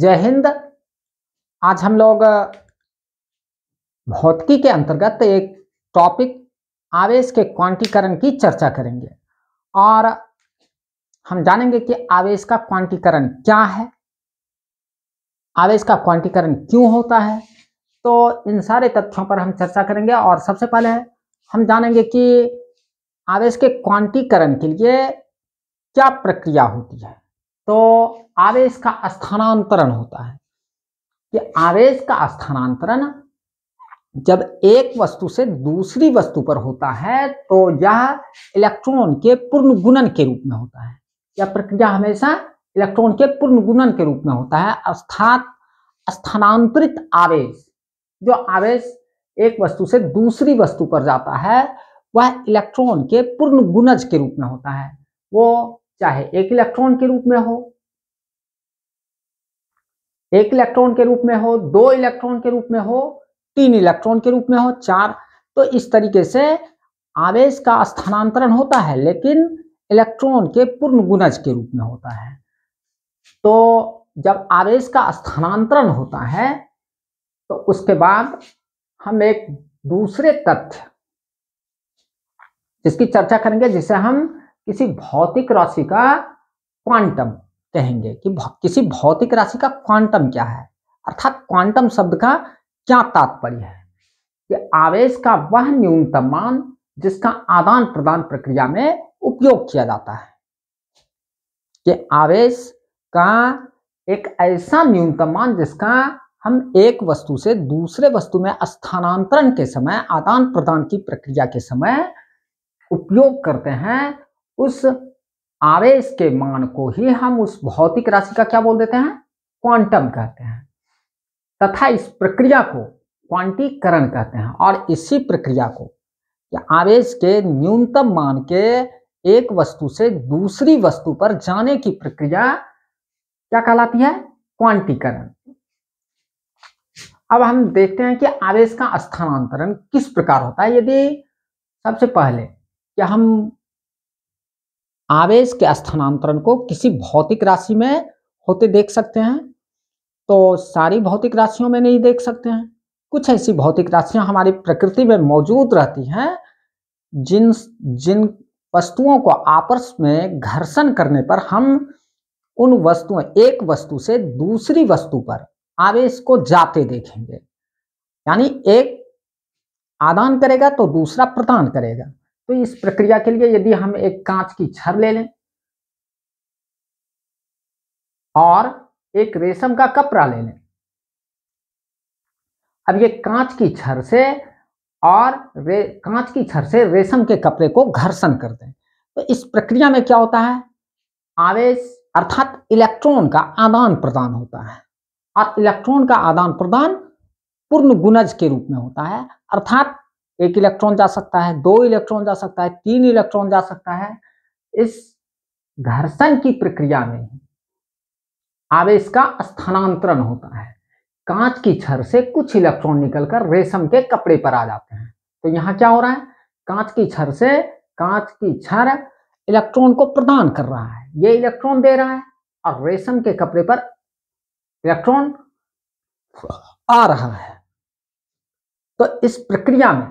जय हिंद आज हम लोग भौतिकी के अंतर्गत एक टॉपिक आवेश के क्वांटीकरण की चर्चा करेंगे और हम जानेंगे कि आवेश का क्वांटीकरण क्या है आवेश का क्वांटीकरण क्यों होता है तो इन सारे तथ्यों पर हम चर्चा करेंगे और सबसे पहले हम जानेंगे कि आवेश के क्वांटीकरण के लिए क्या प्रक्रिया होती है तो आवेश का स्थानांतरण होता है कि आवेश का स्थानांतरण जब एक वस्तु से दूसरी वस्तु पर होता है तो यह इलेक्ट्रॉन के पूर्ण गुणन के रूप में होता है यह प्रक्रिया हमेशा इलेक्ट्रॉन के पूर्ण गुणन के रूप में होता है अर्थात स्थानांतरित आवेश जो आवेश एक वस्तु से दूसरी वस्तु पर जाता है वह इलेक्ट्रॉन के पूर्ण गुणज के रूप में होता है वो चाहे एक इलेक्ट्रॉन के रूप में हो एक इलेक्ट्रॉन के रूप में हो दो इलेक्ट्रॉन के रूप में हो तीन इलेक्ट्रॉन के रूप में हो चार तो इस तरीके से आवेश का स्थानांतरण होता है लेकिन इलेक्ट्रॉन के पूर्ण गुणज के रूप में होता है तो जब आवेश का स्थानांतरण होता है तो उसके बाद हम एक दूसरे तथ्य जिसकी चर्चा करेंगे जिसे हम किसी भौतिक राशि का क्वांटम कहेंगे कि किसी भौतिक राशि का क्वांटम क्या है अर्थात क्वांटम शब्द का क्या तात्पर्य है कि आवेश का वह न्यूनतम मान जिसका आदान प्रदान प्रक्रिया में उपयोग किया जाता है कि आवेश का एक ऐसा न्यूनतम मान जिसका हम एक वस्तु से दूसरे वस्तु में स्थानांतरण के समय आदान प्रदान की प्रक्रिया के समय उपयोग करते हैं उस आवेश के मान को ही हम उस भौतिक राशि का क्या बोल देते हैं क्वांटम कहते हैं तथा इस प्रक्रिया को क्वांटीकरण कहते हैं और इसी प्रक्रिया को आवेश के न्यूनतम मान के एक वस्तु से दूसरी वस्तु पर जाने की प्रक्रिया क्या कहलाती है क्वांटीकरण अब हम देखते हैं कि आवेश का स्थानांतरण किस प्रकार होता है यदि सबसे पहले कि हम आवेश के स्थानांतरण को किसी भौतिक राशि में होते देख सकते हैं तो सारी भौतिक राशियों में नहीं देख सकते हैं कुछ ऐसी भौतिक राशियां हमारी प्रकृति में मौजूद रहती हैं जिन जिन वस्तुओं को आपस में घर्षण करने पर हम उन वस्तुओं एक वस्तु से दूसरी वस्तु पर आवेश को जाते देखेंगे यानी एक आदान करेगा तो दूसरा प्रदान करेगा तो इस प्रक्रिया के लिए यदि हम एक कांच की छर ले लें और एक रेशम का कपड़ा ले लें अब ये कांच की छर से और रे कांच की छर से रेशम के कपड़े को घर्षण कर दें तो इस प्रक्रिया में क्या होता है आवेश अर्थात इलेक्ट्रॉन का आदान प्रदान होता है और इलेक्ट्रॉन का आदान प्रदान पूर्ण गुणज के रूप में होता है अर्थात एक इलेक्ट्रॉन जा सकता है दो इलेक्ट्रॉन जा सकता है तीन इलेक्ट्रॉन जा सकता है इस घर्षण की प्रक्रिया में आवेश का स्थानांतरण होता है कांच की छर से कुछ इलेक्ट्रॉन निकलकर रेशम के कपड़े पर आ जाते हैं तो यहां क्या हो रहा है कांच की छर से कांच की छर इलेक्ट्रॉन को प्रदान कर रहा है ये इलेक्ट्रॉन दे रहा है और रेशम के कपड़े पर इलेक्ट्रॉन आ रहा है तो इस प्रक्रिया में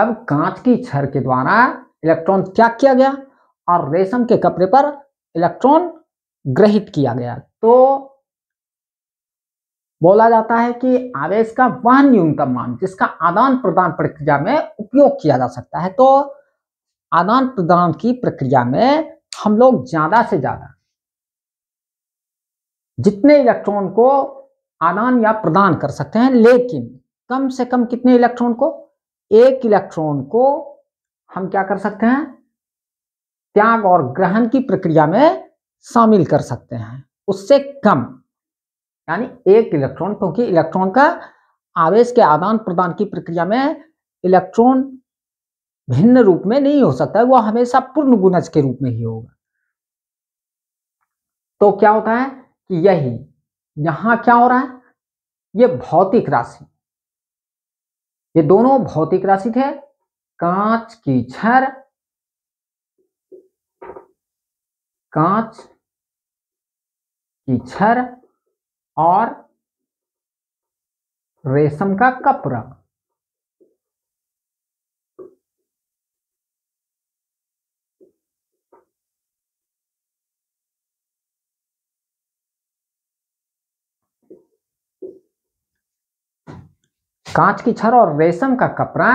अब कांच की छर के द्वारा इलेक्ट्रॉन त्याग किया गया और रेशम के कपड़े पर इलेक्ट्रॉन ग्रहित किया गया तो बोला जाता है कि आवेश का वह न्यूनतम मान जिसका आदान प्रदान प्रक्रिया में उपयोग किया जा सकता है तो आदान प्रदान की प्रक्रिया में हम लोग ज्यादा से ज्यादा जितने इलेक्ट्रॉन को आदान या प्रदान कर सकते हैं लेकिन कम से कम कितने इलेक्ट्रॉन को एक इलेक्ट्रॉन को हम क्या कर सकते हैं त्याग और ग्रहण की प्रक्रिया में शामिल कर सकते हैं उससे कम यानी एक इलेक्ट्रॉन क्योंकि इलेक्ट्रॉन का आवेश के आदान प्रदान की प्रक्रिया में इलेक्ट्रॉन भिन्न रूप में नहीं हो सकता है वह हमेशा पूर्ण गुणज के रूप में ही होगा तो क्या होता है कि यही यहां क्या हो रहा है यह भौतिक राशि ये दोनों भौतिक राशि थे कांच की छर कांच की छर और रेशम का कपड़ा कांच की छड़ और रेशम का कपड़ा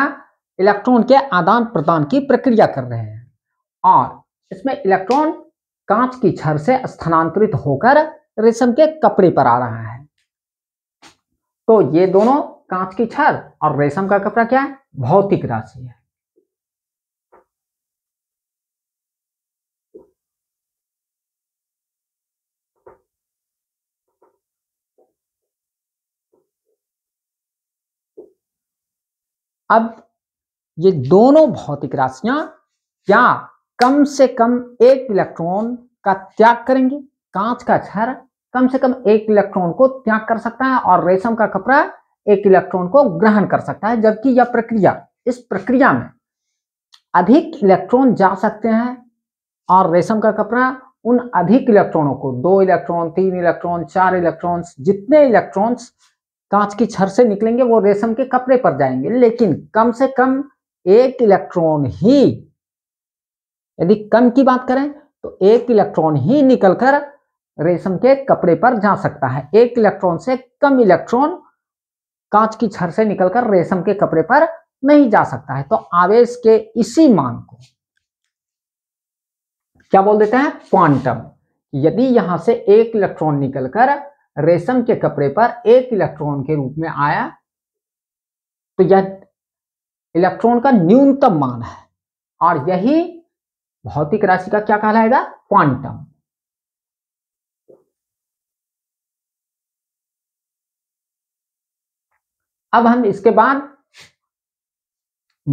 इलेक्ट्रॉन के आदान प्रदान की प्रक्रिया कर रहे हैं और इसमें इलेक्ट्रॉन कांच की छड़ से स्थानांतरित होकर रेशम के कपड़े पर आ रहा है तो ये दोनों कांच की छड़ और रेशम का कपड़ा क्या है भौतिक राशि है अब ये दोनों भौतिक राशियां क्या कम से कम एक इलेक्ट्रॉन का त्याग करेंगे कांच का छर कम से कम एक इलेक्ट्रॉन को त्याग कर सकता है और रेशम का कपड़ा एक इलेक्ट्रॉन को ग्रहण कर सकता है जबकि यह प्रक्रिया इस प्रक्रिया में अधिक इलेक्ट्रॉन जा सकते हैं और रेशम का कपड़ा उन अधिक इलेक्ट्रॉनों को दो इलेक्ट्रॉन तीन इलेक्ट्रॉन चार इलेक्ट्रॉन्स जितने इलेक्ट्रॉन्स कांच की छर से निकलेंगे वो रेशम के कपड़े पर जाएंगे लेकिन कम से कम एक इलेक्ट्रॉन ही यदि कम की बात करें तो एक इलेक्ट्रॉन ही निकलकर रेशम के कपड़े पर जा सकता है एक इलेक्ट्रॉन से कम इलेक्ट्रॉन कांच की छर से निकलकर रेशम के कपड़े पर नहीं जा सकता है तो आवेश के इसी मान को क्या बोल देते हैं क्वांटम यदि यहां से एक इलेक्ट्रॉन निकलकर रेशम के कपड़े पर एक इलेक्ट्रॉन के रूप में आया तो यह इलेक्ट्रॉन का न्यूनतम मान है और यही भौतिक राशि का क्या कहलाएगा क्वांटम अब हम इसके बाद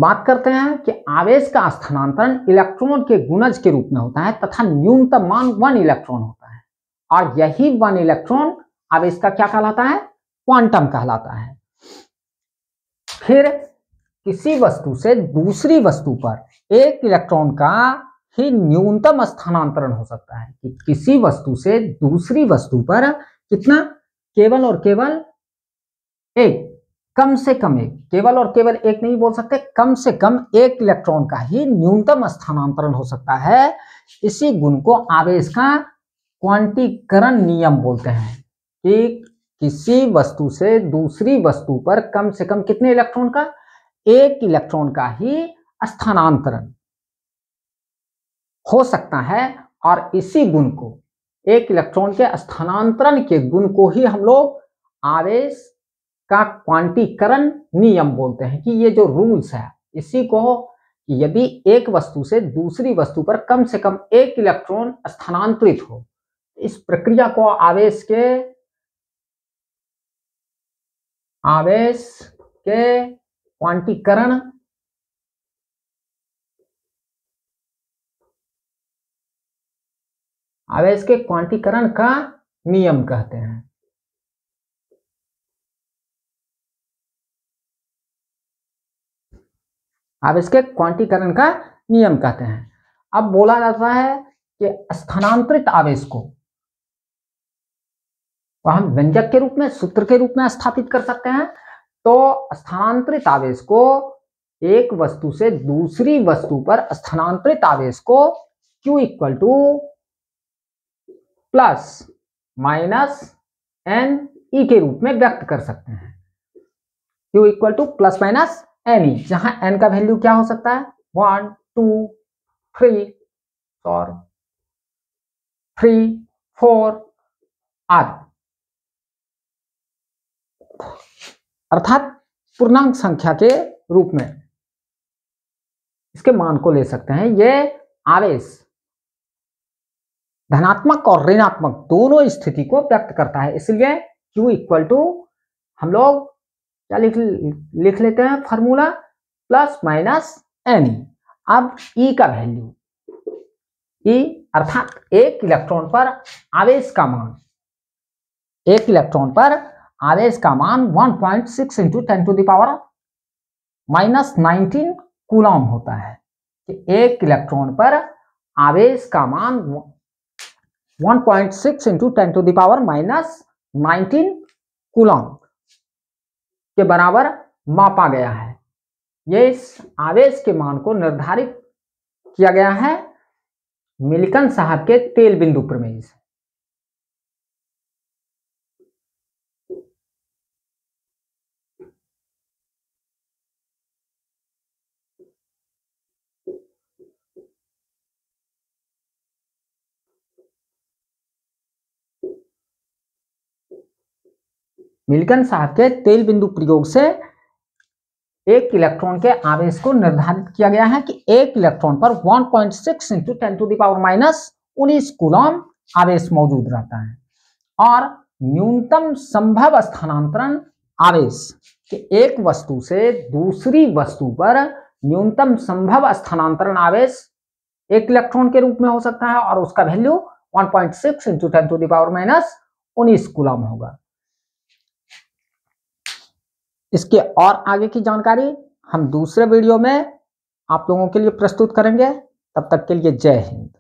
बात करते हैं कि आवेश का स्थानांतरण इलेक्ट्रॉन के गुणज के रूप में होता है तथा न्यूनतम मान वन इलेक्ट्रॉन होता है और यही वन इलेक्ट्रॉन अब इसका क्या कहलाता है क्वांटम कहलाता है फिर किसी वस्तु से दूसरी वस्तु पर एक इलेक्ट्रॉन का ही न्यूनतम स्थानांतरण हो सकता है कि किसी वस्तु से दूसरी वस्तु पर कितना केवल और केवल एक कम से कम एक केवल और केवल एक नहीं बोल सकते कम से कम एक इलेक्ट्रॉन का ही न्यूनतम स्थानांतरण हो सकता है इसी गुण को आवेश का क्वांटीकरण नियम बोलते हैं कि किसी वस्तु से दूसरी वस्तु पर कम से कम कितने इलेक्ट्रॉन का एक इलेक्ट्रॉन का ही स्थानांतरण हो सकता है और इसी गुण को एक इलेक्ट्रॉन के स्थानांतरण के गुण को ही हम लोग आवेश का क्वांटीकरण नियम बोलते हैं कि ये जो रूल्स है इसी को यदि एक वस्तु से दूसरी वस्तु पर कम से कम एक इलेक्ट्रॉन स्थानांतरित हो इस प्रक्रिया को आवेश के आवेश के क्वांटीकरण आवेश के क्वांटीकरण का नियम कहते हैं आवेश के क्वांटीकरण का नियम कहते हैं अब बोला जाता है कि स्थानांतरित आवेश को को हम व्यंजक के रूप में सूत्र के रूप में स्थापित कर सकते हैं तो स्थानांतरित आवेश को एक वस्तु से दूसरी वस्तु पर स्थानांतरित आवेश को Q equal to plus minus n e के रूप में व्यक्त कर सकते हैं Q equal to plus minus n e जहां एन का वैल्यू क्या हो सकता है वन टू थ्री और थ्री फोर आदि अर्थात पूर्णांक संख्या के रूप में इसके मान को ले सकते हैं यह आवेश धनात्मक और ऋणात्मक दोनों स्थिति को व्यक्त करता है इसलिए Q इक्वल टू हम लोग क्या लिख लिख लेते हैं फॉर्मूला प्लस माइनस एन अब E का वैल्यू E अर्थात एक इलेक्ट्रॉन पर आवेश का मान एक इलेक्ट्रॉन पर आवेश का मान 1.6 point six into ten to the power minus nineteen coulomb होता है कि एक इलेक्ट्रॉन पर आवेश का मान 1.6 point six into ten to the power minus nineteen coulomb के बराबर मापा गया है ये इस आवेश के मान को निर्धारित किया गया है मिलिकन साहब के तेल बिंदु प्रमेय से मिल्टन साहब के तेल बिंदु प्रयोग से एक इलेक्ट्रॉन के आवेश को निर्धारित किया गया है कि एक इलेक्ट्रॉन पर 1.6 point six into ten to the power minus उन्नीस कुलम आवेश मौजूद रहता है और न्यूनतम संभव स्थानांतरण आवेश कि एक वस्तु से दूसरी वस्तु पर न्यूनतम संभव स्थानांतरण आवेश एक इलेक्ट्रॉन के रूप में हो सकता है और उसका value 1.6 point six into ten to the power minus उन्नीस कुलम होगा इसके और आगे की जानकारी हम दूसरे वीडियो में आप लोगों के लिए प्रस्तुत करेंगे तब तक के लिए जय हिंद